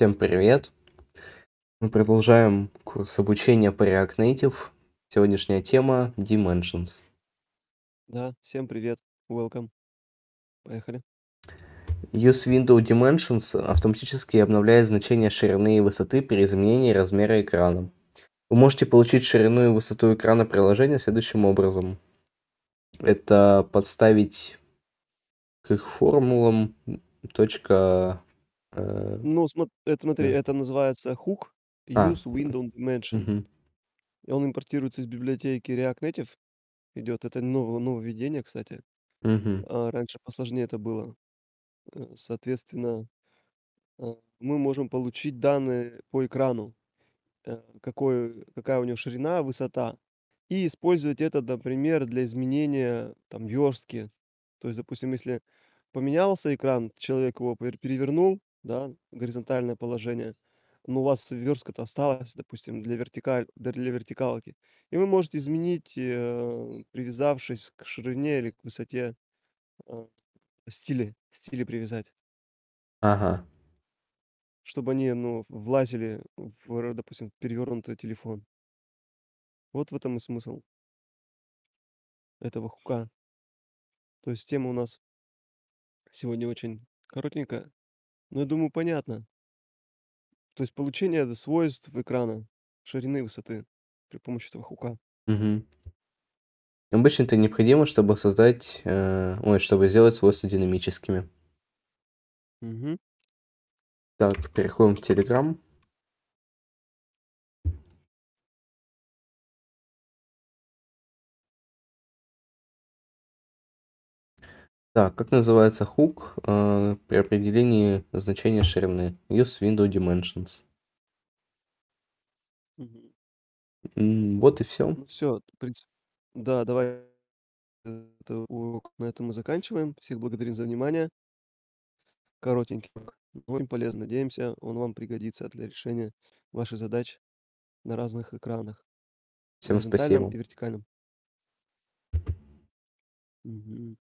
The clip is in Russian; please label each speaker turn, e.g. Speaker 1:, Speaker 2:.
Speaker 1: Всем привет! Мы продолжаем курс обучения по React Native.
Speaker 2: Сегодняшняя тема — Dimensions.
Speaker 3: Да, всем привет. Welcome. Поехали.
Speaker 2: Use Window Dimensions автоматически обновляет значения ширины и высоты при изменении размера экрана. Вы можете получить ширину и высоту экрана приложения следующим образом. Это подставить к их формулам точка Э, ну, это,
Speaker 3: смотри, да. это называется hook А, use window dimension. мгм. И он импортируется из библиотеки React Native. Идет. Это ново- нововведение, кстати. Мгм. А, Раньше посложнее это было. Э, соответственно, э, мы можем получить данные по экрану, какой, какая у него ширина, высота, и использовать это, например, для изменения там верстки. То есть, допустим, если поменялся экран, человек его перевернул, да, горизонтальное положение, но у вас верстка-то осталась, допустим, для, вертикаль, для вертикалки, и вы можете изменить, э, привязавшись к ширине или к высоте э, стили, стили привязать, Ага. чтобы они, ну, влазили в, допустим, перевернутый телефон. Вот в этом и смысл этого хука. То есть тема у нас сегодня очень
Speaker 1: коротенькая,
Speaker 3: ну, я думаю, понятно. То есть получение свойств экрана, ширины, высоты при помощи этого хука.
Speaker 2: Мгм. Обычно это необходимо, чтобы создать, э, ой, чтобы сделать
Speaker 1: свойства динамическими. Мгм. Так, переходим в Telegram. Так, как называется хук э, при определении значения ширины? Use window
Speaker 2: dimensions. Мгм. Вот и все. Ну
Speaker 3: все, в принципе. Да, давай это урок на этом мы заканчиваем. Всех благодарим за внимание. Коротенький урок. Очень полезно. Надеемся, он вам пригодится для решения ваших задач на разных экранах,
Speaker 1: Всем спасибо. и вертикальном. Мгм.